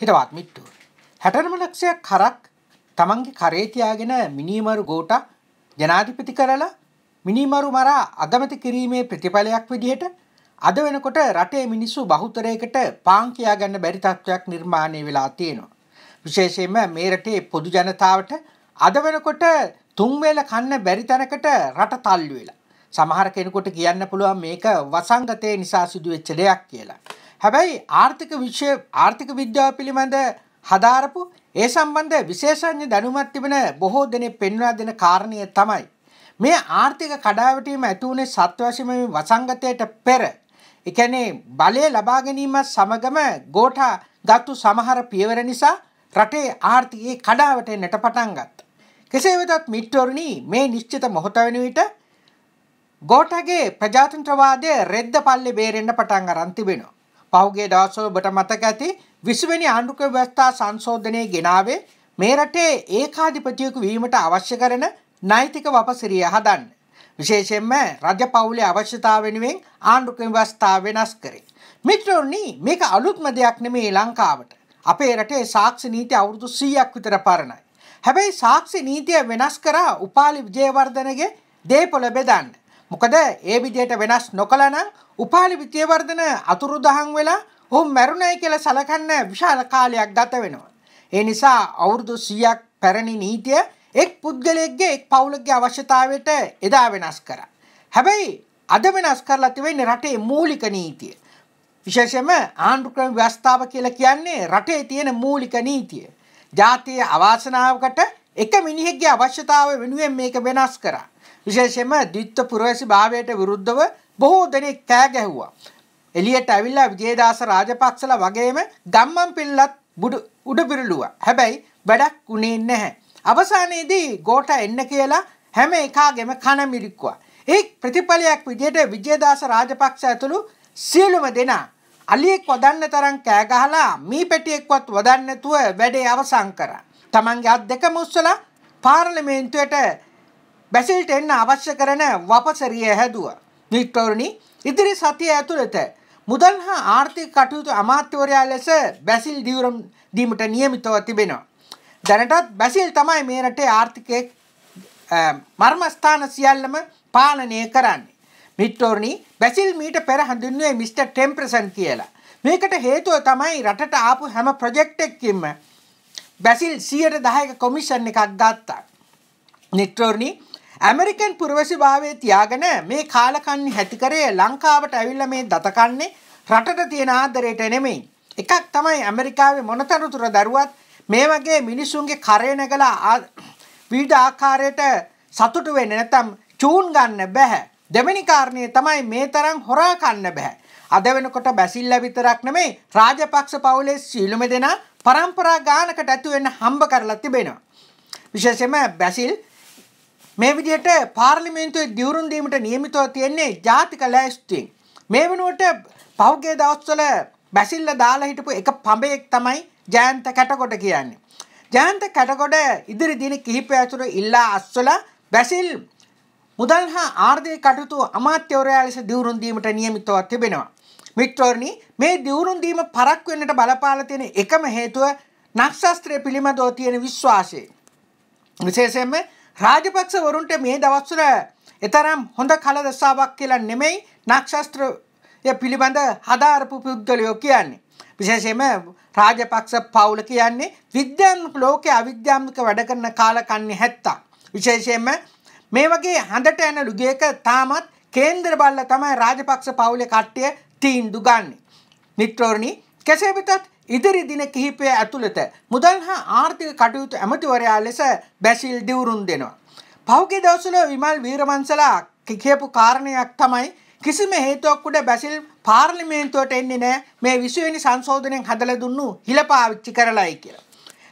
හිතවත් මිට්ටුව. හැටරම ලක්ෂයක් කරක් තමන්ගේ කරේතියාගෙන මිනීමරු ගෝට ජනාධිපති කරලා මිනිමරු මරා අගමති කිරීමේ ප්‍රතිඵලයක් විදිහට අද වෙනකොට රටේ මිනිස්සු බහුතරයකට පාංකයා ගන්න බැරි තත්ත්වයක් නිර්මාණය වෙලා තියෙනවා. විශේෂයෙන්ම මේ රටේ පොදු ජනතාවට අද වෙනකොට තුන්වේල කන්න බැරි තැනකට රට තල්ලු වෙලා. සමහර කෙනෙකුට කියන්න පුළුවන් මේක වසංගතය නිසා සිදුවෙච්ච දෙයක් කියලා. හැබැයි ආර්ථික විශ්ය ආර්ථික විද්‍යාව පිළිබඳ හදාරපු ඒ සම්බන්ධ විශේෂඥ දැනුමත් තිබෙන බොහෝ දෙනෙක් පෙන්වා දෙන කාරණය තමයි. මේ ආර්ථික කඩාවැටීම ඇති වුණේ සත්වශම වසංගතයට පෙර. එකනේ බලය ලබා ගැනීමත් සමගම ගෝඨා ගත්තු සමහර පියවර නිසා රටේ ආර්ථිකයේ කඩාවැටෙන්නට පටන් ගත්තා. කෙසේ වෙතත් මිත්‍රවරුනි මේ නිශ්චිත මොහොත වෙන විට ගෝටගේ ප්‍රජාතන්ත්‍රවාදය රෙද්ද පල්ලි බේරෙන්න්න පටන් අරන් තිබෙනවා. පහුගේ දවස්වල ඔබට මතක ඇති 20 වෙනි ආණ්ඩුක ව්‍යවස්ථා සංශෝධනයේ ගෙනාවේ මේ රටේ ඒකාධිපතියෙකු වීමට අවශ්‍ය කරන නෛතික වපසිරිය හදන්න. විශේෂයෙන්ම රජපෞලේ අවශ්‍යතාව වෙනුවෙන් ආණ්ඩුක ව්‍යවස්ථා වෙනස් කරේ. මිත්‍රෝනි මේක අලුත්ම දෙයක් නෙමේ ලංකාවට. අපේ රටේ සාක්ෂි නීති අවුරුදු 100ක් විතර පරණයි. හැබැයි සාක්ෂි නීතිය වෙනස් කරා උපාලි විජේවර්ධනගේ දේපොළ බෙදන්නේ මොකද ඒ විදියට වෙනස් නොකළන උපාලි විත්‍යවර්ධන අතුරුදහන් වෙලා ඔහු මැරුණයි කියලා සලකන්න විශාල කාලයක් ගත වෙනවා. ඒ නිසා අවුරුදු 100ක් පැරණි නීතිය එක් පුද්ගලයෙක්ගේ එක් පවුලකගේ අවශ්‍යතාවයට එදා වෙනස් කරා. හැබැයි අද වෙනස් කරලා තිබෙන්නේ රටේ මූලික නීතිය. විශේෂයෙන්ම ආණ්ඩුක්‍රම ව්‍යවස්ථාව කියලා කියන්නේ රටේ තියෙන මූලික නීතිය. ජාතිය අවාසනාවකට එක මිනිහෙක්ගේ අවශ්‍යතාව වෙනුවෙන් මේක වෙනස් කරා. විශේෂයෙන්ම ද්විත්ව පුරවැසි භාවයට විරුද්ධව බොහෝ දෙනෙක් කෑ ගැහුවා. එළියට ඇවිල්ලා විජේදාස රාජපක්ෂලා වගේම ගම්මන් පිල්ලත් බුඩු උඩ පිරළුවා. හැබැයි වැඩක් උනේ නැහැ. අවසානයේදී ගෝඨ එන්න කියලා හැම එකාගෙම කන මිරික්කුවා. ඒ ප්‍රතිඵලයක් විදිහට විජේදාස රාජපක්ෂ ඇතුළු සියලුම දෙනා අලියෙක් වදන්න තරම් කෑ ගහලා මී පෙටියෙක්වත් වදන්න නැතුව වැඩේ අවසන් කරා. තමන්ගේ අත් දෙක මුස්සලා පාර්ලිමේන්තුවට බැසිල්ට එන්න අවශ්‍ය කරන වපසරිය හැදුව. මිත්‍රවරණි ඉදිරි සතිය ඇතුළත මුදල් හා ආර්ථික කටයුතු අමාත්‍යවරයා ලෙස බැසිල් දියුරම් දීමට නියමිතව තිබෙනවා. දැනටත් බැසිල් තමයි මේ රටේ ආර්ථිකය මර්මස්ථාන සියල්ලම පාලනය කරන්නේ. මිට්ටෝර්නි බැසිල් මීට පෙර හඳුන්වේ මිට. ටෙම්ප්‍රසන් කියලා. මේකට හේතුව තමයි රටට ආපු හැම ප්‍රජෙක්්ටෙක්කින්ම බැසිල් සියයට දහයක කොමිෂන් එකක් ගත්තා. නික්ටෝර්ණි ඇමරිකන් පුරවසි භාවය තියාගෙන මේ කාලකන්න හැතිකරේ ලංකාවට ඇවිල්ල මේ දතකන්නේ රටට තියෙන ආදරයට නෙමෙයි. එකක් තමයි ඇමරිකාවේ මොනතනතුර දරුවත් මේ වගේ මිනිස්සුන්ගේ කරය නැගලා විවිධ ආකාරයට සතුටු වෙන්නේ නැත්නම් චූන් ගන්න බෑ. දෙවෙනි කාරණේ තමයි මේ තරම් හොරා කන්න බෑ. අද වෙනකොට බැසිල්ලා විතරක් නෙමෙයි රාජපක්ෂ පවුලේ සීලුම දෙනා પરම්පරා ගානකට ඇතු වෙන්න හම්බ කරලා තිබෙනවා. විශේෂයෙන්ම බැසිල් මේ විදිහට පාර්ලිමේන්තුවේ දියුරුම් දීමට නියමිතව තියෙන්නේ ජාතික ලෑස්තියෙන්. මේ වෙනුවට පහුගිය දවස්වල බැසිල්ල දාලා හිටපු එක පඹයෙක් තමයි ජයන්ත කැටකොට කියන්නේ. ජයන්ත කැටකොට ඉදිරි දින කිහිපය ඇතුළු ඉල්ලා අස්වල බැසිල් මුදල් හා ආර්ථික කටයුතු අමාත්‍යවරයා ලෙස දියුරුම් දීමට නියමිතව තිබෙනවා. මිත්‍රෝනි මේ දියුරුම් දීම පරක් වෙන්නට බලපාලා තියෙන එකම හේතුව නක්ෂත්‍රය පිළිබඳව තියෙන විශ්වාසය. විශේෂයෙන්ම රාජපක්ෂවරුන්ට මේ දවස්වල එතරම් හොඳ කලදසාවක් කියලා නෙමෙයි නක්ෂත්‍රය පිළිබඳ හදාරපු පුද්ගලයෝ කියන්නේ. විශේෂයෙන්ම රාජපක්ෂ පවුල කියන්නේ විද්‍යාත්මක ලෝකයේ අවිද්‍යාත්මක වැඩ කරන කාලකන්ණි හැත්තා. විශේෂයෙන්ම මේ වගේ හඳට යන ලුගේක තාමත් කේන්දර බල්ල තමයි රාජපක්ෂ පවුලේ කට්ටිය තීන්දු ගන්නෙ. මිත්‍රෝරණි කෙසේ වෙතත් ඉදිරි දින කිහිපය ඇතුළත මුදල් හා ආර්ථික කටයුතු ඇමතිවරයා ලෙස බැසිල් දිවුරුම් දෙනවා. පෞගේ දවසල විමල් වීරමන්සලා කියපු කාරණයක් තමයි කිසිම හේතුවක් උඩ බැසිල් පාර්ලිමේන්තුවට එන්නේ නෑ මේ විසුවනි සංශෝධනයෙන් හදල දුන්නු හිල පාවිච්චි කරලායි කියලා.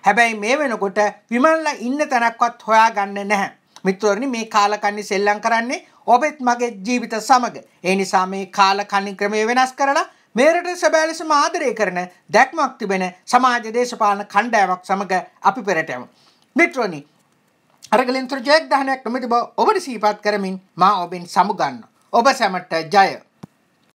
හැබැයි මේ වෙනකොට විමල්ල ඉන්න තැනක්වත් හොයා ගන්න නැහැ. මිත්‍රවරනි මේ කාලකන්නේ සෙල්ලම් කරන්නේ ඔබෙත් මගේ ජීවිත සමග. ඒ නිසා මේ කාලකන්නේ ක්‍රමය වෙනස් කරලා මේ රට සැබෑ ලෙස ආදරය කරන දැක්මක් තිබෙන සමාජ දේශපාලන කණ්ඩායමක් සමග අපි පෙරට යමු. මිත්‍රෝනි අරගලින් තුර ජයග්‍රහණයක් නොමැති බව ඔබට සිහිපත් කරමින් මා ඔබෙන් සමුගන්න. ඔබ සැමට ජය.